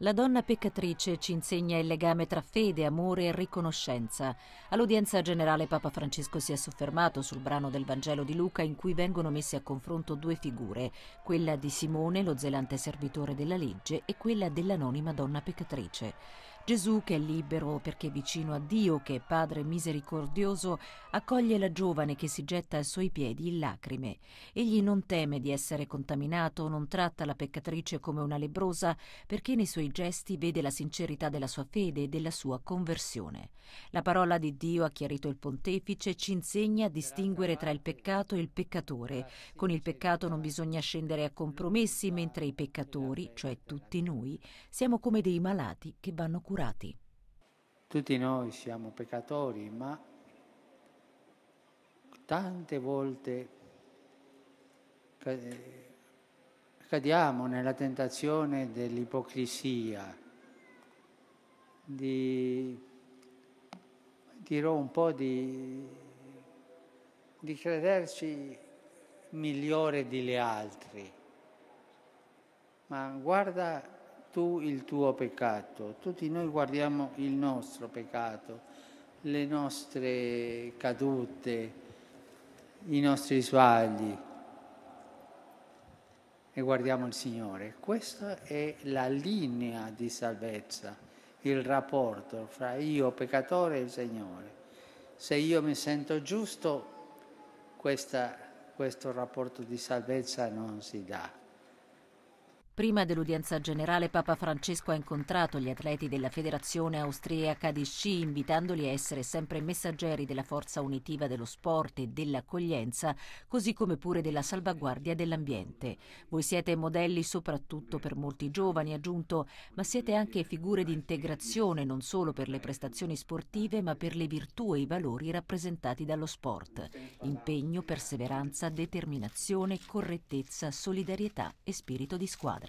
La donna peccatrice ci insegna il legame tra fede, amore e riconoscenza. All'udienza generale Papa Francesco si è soffermato sul brano del Vangelo di Luca in cui vengono messe a confronto due figure, quella di Simone, lo zelante servitore della legge, e quella dell'anonima donna peccatrice. Gesù, che è libero perché è vicino a Dio, che è Padre misericordioso, accoglie la giovane che si getta ai suoi piedi in lacrime. Egli non teme di essere contaminato, non tratta la peccatrice come una lebrosa, perché nei suoi gesti vede la sincerità della sua fede e della sua conversione. La parola di Dio, ha chiarito il pontefice, ci insegna a distinguere tra il peccato e il peccatore. Con il peccato non bisogna scendere a compromessi, mentre i peccatori, cioè tutti noi, siamo come dei malati che vanno curati curati. Tutti noi siamo peccatori, ma tante volte cadiamo nella tentazione dell'ipocrisia, di, dirò un po' di, di crederci migliore degli altri. Ma guarda tu il tuo peccato, tutti noi guardiamo il nostro peccato, le nostre cadute, i nostri sbagli e guardiamo il Signore. Questa è la linea di salvezza, il rapporto fra io peccatore e il Signore. Se io mi sento giusto, questa, questo rapporto di salvezza non si dà. Prima dell'udienza generale Papa Francesco ha incontrato gli atleti della Federazione Austriaca di Sci invitandoli a essere sempre messaggeri della forza unitiva dello sport e dell'accoglienza, così come pure della salvaguardia dell'ambiente. Voi siete modelli soprattutto per molti giovani, aggiunto, ma siete anche figure di integrazione non solo per le prestazioni sportive, ma per le virtù e i valori rappresentati dallo sport. Impegno, perseveranza, determinazione, correttezza, solidarietà e spirito di squadra.